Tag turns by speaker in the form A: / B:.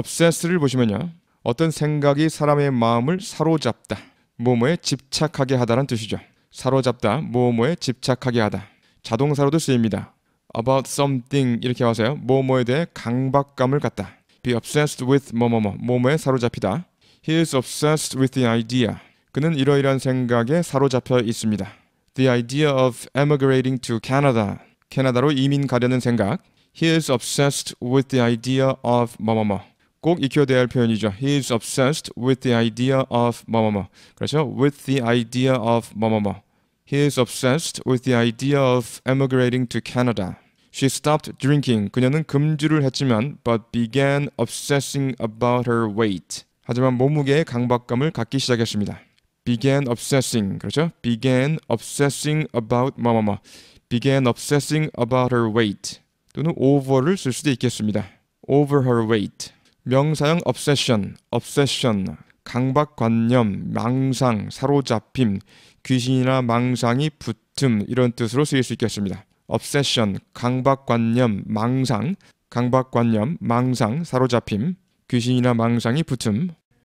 A: obsess를 보시면요. 어떤 생각이 사람의 마음을 사로잡다. 뭐뭐에 집착하게 하다란 뜻이죠. 사로잡다, 뭐뭐에 집착하게 하다. 자동사로도 쓰입니다. about something 이렇게 하세요 뭐뭐에 대해 강박감을 갖다. be obsessed with 뭐뭐뭐, 뭐뭐에 사로잡히다. he is obsessed with the idea. 그는 이러이러한 생각에 사로잡혀 있습니다. the idea of emigrating to Canada. 캐나다로 이민 가려는 생각. he is obsessed with the idea of 뭐뭐뭐. 꼭 익혀야 할 표현이죠. He is obsessed with the idea of 뭐뭐뭐. 그렇죠? With the idea of 뭐뭐뭐. He is obsessed with the idea of emigrating to Canada. She stopped drinking. 그녀는 금주를 했지만 but began obsessing about her weight. 하지만 몸무게의 강박감을 갖기 시작했습니다. began obsessing. 그렇죠? began obsessing about 뭐뭐뭐. began obsessing about her weight. 또는 over를 쓸 수도 있겠습니다. over her weight. 명사형 obsession, obsession, 강박관념, 망상, 사로잡힘, 귀신이나 망상이 붙음 이런 뜻으로 쓰일 수 있겠습니다. obsession, 강박관념, 망상, 강박관념, 망상, 사로잡힘, 귀신이나 망상이 붙음